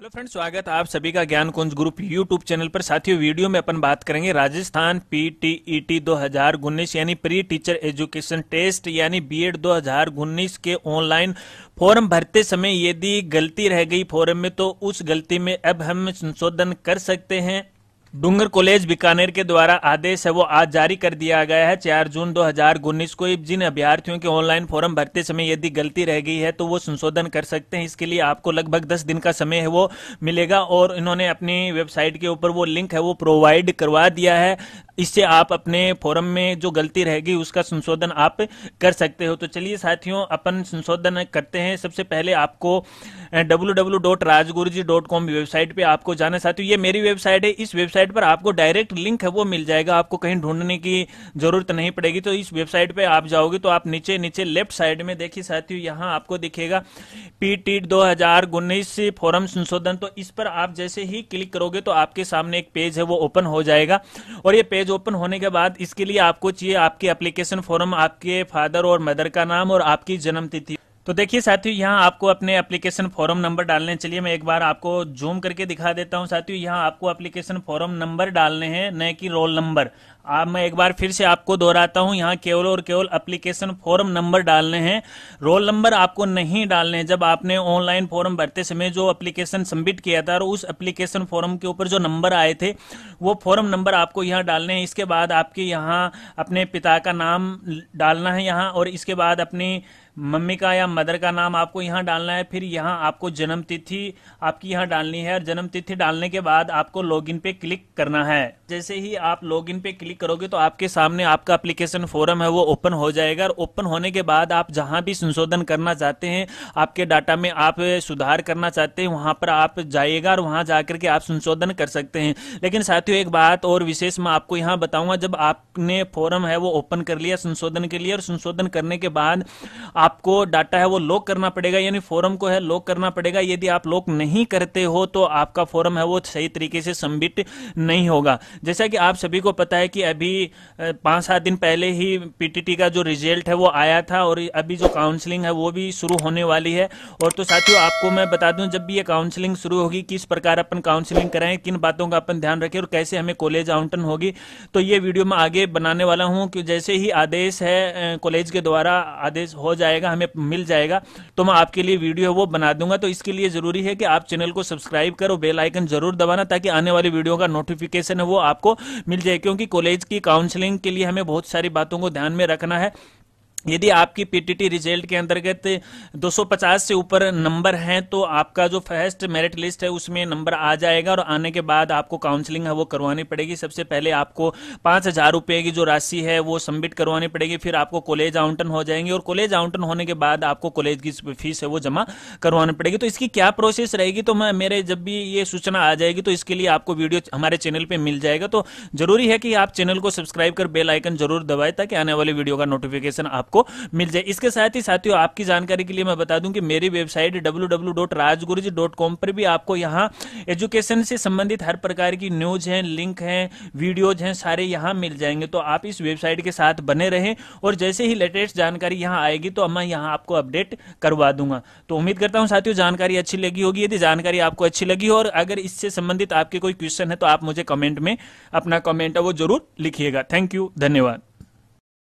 hello friends स्वागत आप सभी का ज्ञान कुंज ग्रुप यूट्यूब चैनल पर साथियों वीडियो में अपन बात करेंगे राजस्थान पीटीईटी e 2019 यानी प्री टीचर एजुकेशन टेस्ट यानी बीएड 2019 के ऑनलाइन फॉर्म भरते समय यदि गलती रह गई फॉर्म में तो उस गलती में अब हम संशोधन कर सकते हैं डूंगर कॉलेज बीकानेर के द्वारा आदेश है वो आज जारी कर दिया गया है चार जून दो हजार उन्नीस को जिन अभ्यर्थियों के ऑनलाइन फॉर्म भरते समय यदि गलती रह गई है तो वो संशोधन कर सकते हैं इसके लिए आपको लगभग दस दिन का समय है वो मिलेगा और इन्होंने अपनी वेबसाइट के ऊपर वो लिंक है वो प्रोवाइड करवा दिया है इससे आप अपने फोरम में जो गलती रहेगी उसका संशोधन आप कर सकते हो तो चलिए साथियों अपन संशोधन करते हैं सबसे पहले आपको डब्ल्यू वेबसाइट पे आपको जाना साथियों ये मेरी वेबसाइट है इस वेबसाइट पर आपको डायरेक्ट लिंक है वो मिल जाएगा आपको कहीं ढूंढने की जरूरत नहीं पड़ेगी तो इस वेबसाइट पे आप जाओगे तो आप नीचे नीचे लेफ्ट साइड में देखिए साथियों यहाँ आपको दिखेगा पी टी दो हजार उन्नीस फोरम संशोधन तो इस पर आप जैसे ही क्लिक करोगे तो आपके सामने एक पेज है वो ओपन हो जाएगा और ये पेज पेज ओपन होने के बाद इसके लिए आपको चाहिए आपके एप्लीकेशन फॉर्म आपके फादर और मदर का नाम और आपकी जन्म तिथि तो देखिए साथियों यहाँ आपको अपने एप्लीकेशन फॉरम नंबर डालने चलिए मैं एक बार आपको जूम करके दिखा देता हूँ साथियों यहाँ आपको एप्लीकेशन फॉरम नंबर डालने हैं न कि रोल नंबर आप मैं एक बार फिर से आपको दोहराता हूँ यहाँ केवल और केवल एप्लीकेशन फॉरम नंबर डालने हैं रोल नंबर आपको नहीं डालने जब आपने ऑनलाइन फॉर्म भरते समय जो एप्लीकेशन सबमिट किया था और उस एप्लीकेशन फॉर्म के ऊपर जो नंबर आए थे वो फॉर्म नंबर आपको यहाँ डालने हैं इसके बाद आपके यहाँ अपने पिता का नाम डालना है यहाँ और इसके बाद अपनी मम्मी का या मदर का नाम आपको यहाँ डालना है फिर यहाँ आपको जन्म तिथि आपकी यहाँ डालनी है और जन्म तिथि डालने के बाद आपको लॉगिन पे क्लिक करना है जैसे ही आप लॉगिन पे क्लिक करोगे तो आपके सामने आपका एप्लीकेशन फॉरम है वो ओपन हो जाएगा और ओपन होने के बाद आप जहां भी संशोधन करना चाहते हैं आपके डाटा में आप सुधार करना चाहते हैं वहां पर आप जाइएगा और वहां जाकर के आप संशोधन कर सकते हैं लेकिन साथियों एक बात और विशेष मैं आपको यहाँ बताऊंगा जब आपने फॉरम है वो ओपन कर लिया संशोधन के लिए और संशोधन करने के बाद आपको डाटा है वो लॉक करना पड़ेगा यानी फॉरम को है लॉक करना पड़ेगा यदि आप लॉक नहीं करते हो तो आपका फॉरम है वो सही तरीके से सबमिट नहीं होगा जैसा कि आप सभी को पता है कि अभी पाँच सात दिन पहले ही पीटीटी का जो रिजल्ट है वो आया था और अभी जो काउंसलिंग है वो भी शुरू होने वाली है और तो साथियों आपको मैं बता दूं जब भी ये काउंसलिंग शुरू होगी किस प्रकार अपन काउंसलिंग कराएं किन बातों का अपन ध्यान रखें और कैसे हमें कॉलेज आउंटन होगी तो ये वीडियो मैं आगे बनाने वाला हूँ कि जैसे ही आदेश है कॉलेज के द्वारा आदेश हो जाएगा हमें मिल जाएगा तो मैं आपके लिए वीडियो वो बना दूंगा तो इसके लिए जरूरी है कि आप चैनल को सब्सक्राइब करो बेल आइकन जरूर दबाना ताकि आने वाली वीडियो का नोटिफिकेशन है वो आपको मिल जाए क्योंकि कॉलेज की काउंसलिंग के लिए हमें बहुत सारी बातों को ध्यान में रखना है यदि आपकी पीटीटी रिजल्ट के अंतर्गत 250 से ऊपर नंबर हैं तो आपका जो फर्स्ट मेरिट लिस्ट है उसमें नंबर आ जाएगा और आने के बाद आपको काउंसलिंग है वो करवानी पड़ेगी सबसे पहले आपको पाँच हज़ार रुपये की जो राशि है वो सबमिट करवानी पड़ेगी फिर आपको कॉलेज आउंटन हो जाएंगे और कॉलेज आउंटन होने के बाद आपको कॉलेज की फीस है वो जमा करवानी पड़ेगी तो इसकी क्या प्रोसेस रहेगी तो मैं मेरे जब भी ये सूचना आ जाएगी तो इसके लिए आपको वीडियो हमारे चैनल पर मिल जाएगा तो जरूरी है कि आप चैनल को सब्सक्राइब कर बेल आइकन जरूर दबाए ताकि आने वाले वीडियो का नोटिफिकेशन आपको आपको मिल जाए इसके साथ ही साथियों आपकी जानकारी के लिए मैं बता दूं कि मेरी वेबसाइट डब्ल्यू पर भी आपको यहाँ एजुकेशन से संबंधित हर प्रकार की न्यूज है लिंक है वीडियोज हैं सारे यहाँ मिल जाएंगे तो आप इस वेबसाइट के साथ बने रहें और जैसे ही लेटेस्ट जानकारी यहाँ आएगी तो मैं यहाँ आपको अपडेट करवा दूंगा तो उम्मीद करता हूँ साथियों जानकारी अच्छी लगी होगी यदि जानकारी आपको अच्छी लगी हो और अगर इससे संबंधित आपके कोई क्वेश्चन है तो आप मुझे कमेंट में अपना कमेंट है वो जरूर लिखिएगा थैंक यू धन्यवाद